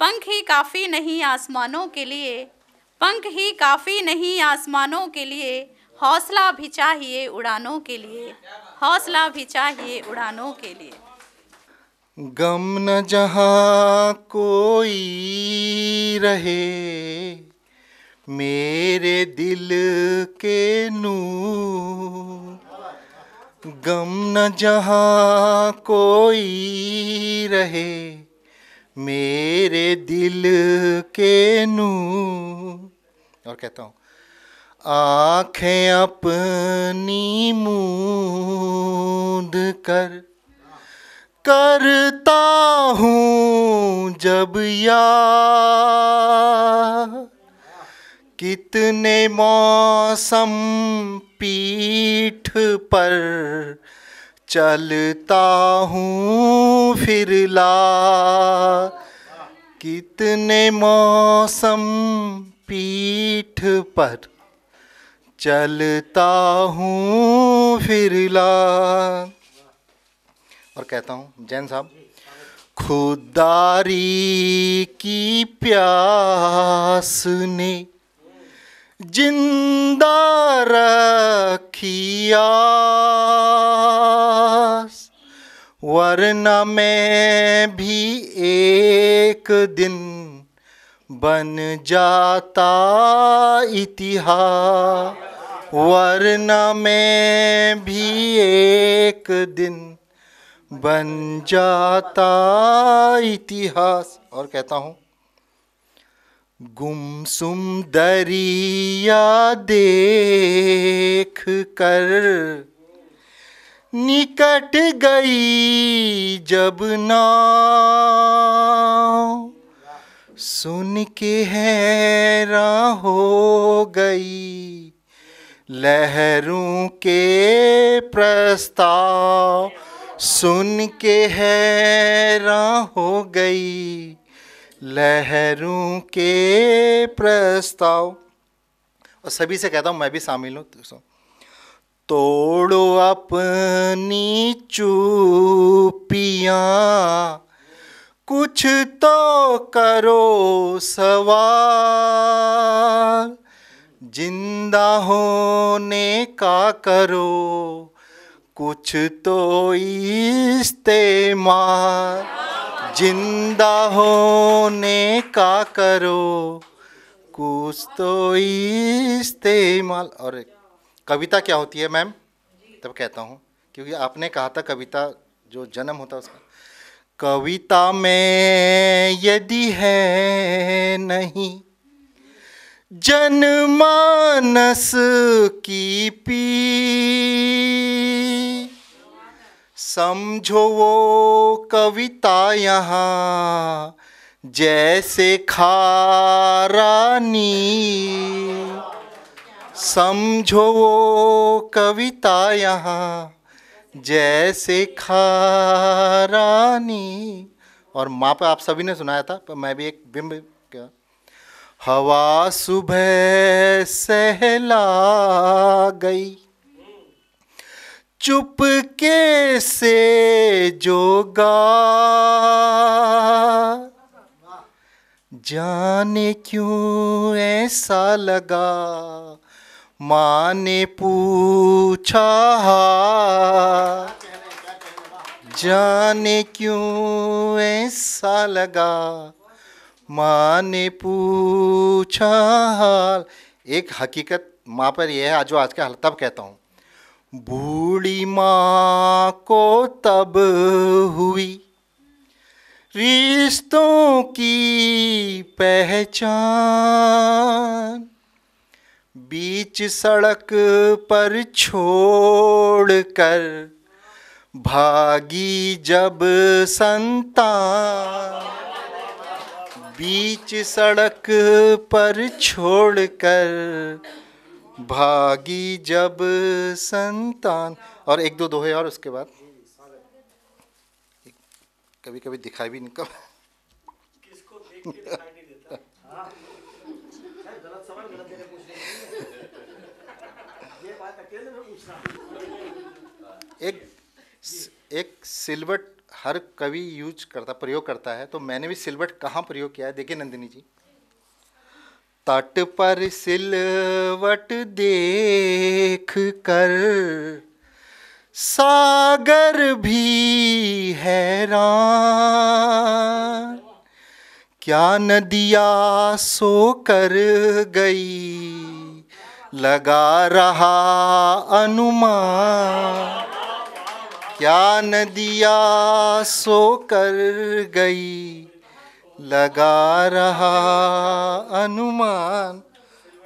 पंख ही काफ़ी नहीं आसमानों के लिए पंख ही काफ़ी नहीं आसमानों के लिए हौसला भी चाहिए उड़ानों के लिए हौसला भी चाहिए उड़ानों के लिए गम न जहाँ कोई रहे मेरे दिल के नूर गम न जहा कोई रहे मेरे दिल के नू और कहता हूँ आँखें अपनी मूंद कर करता हूँ जब या कितने मौसम पीठ पर चलता हूँ फिर ला कितने मौसम पीठ पर चलता हूँ फिर ला और कहता हूँ जैन साहब खुदारी की प्यास ने जिंदा रखिया वरना मैं भी एक दिन बन जाता इतिहास वरना मैं भी एक दिन बन जाता इतिहास और कहता हूँ गुमसुम दरिया देख कर निकट गई जब ना सुन के हैरा हो गई लहरों के प्रस्ताव सुन के हैरा हो गई लहरों के प्रस्ताव और सभी से कहता हूँ मैं भी शामिल हूँ तो तोड़ो अपनी चूपियाँ कुछ तो करो सवाल जिंदा होने का करो कुछ तो इस्तेमाल जिंदा होने का करो कुछ तो इस्तेमाल और कविता क्या होती है मैम तब कहता हूँ क्योंकि आपने कहा था कविता जो जन्म होता है उसका कविता में यदि है नहीं जनमानस की पी समझो वो कविता यहाँ जैसे खारानी समझो वो कविता यहाँ जैसे खारानी और माँ पे आप सभी ने सुनाया था पर मैं भी एक बिंब क्या हवा सुबह सहला गई चुपके से जोगा जाने क्यों ऐसा लगा माँ ने पूछा जाने क्यों ऐसा लगा माने पूछा हाल एक हकीकत माँ पर यह है जो आज का तब कहता हूँ बूढ़ी माँ को तब हुई रिश्तों की पहचान बीच सड़क पर छोड़ कर भागी जब संता बीच सड़क पर छोड़ कर भागी जब संतान और एक दो दोहे और उसके बाद कभी कभी दिखाई भी नहीं कब हाँ। गलत सवाल गलत जगह पूछ ये बात अकेले में पूछना एक एक सिलवट हर कवि यूज करता प्रयोग करता है तो मैंने भी सिल्वट कहाँ प्रयोग किया है देखिए नंदिनी जी तट पर सिलवट देख कर सागर भी हैरान क्या नदिया सो कर गई लगा रहा अनुमान क्या नदिया सो कर गई लगा रहा अनुमान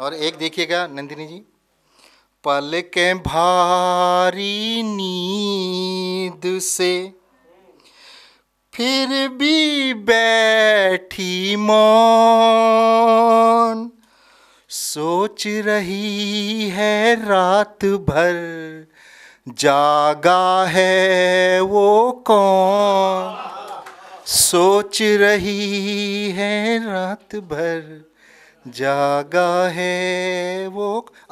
और एक देखिएगा नंदिनी जी पल के भारी नींद से फिर भी बैठी मौन सोच रही है रात भर जागा है वो कौन सोच रही है रात भर जागा है वो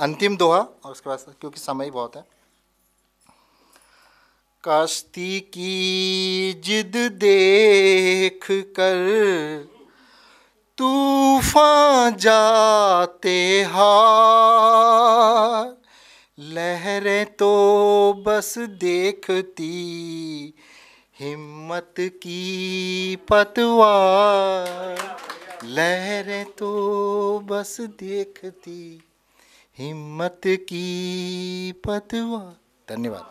अंतिम दोहा और उसके बाद क्योंकि समय ही बहुत है कास्ती की जिद देख कर तूफान जाते हार लहरें तो बस देखती हिम्मत की पतवार लहरें तो बस देखती हिम्मत की पतवार धन्यवाद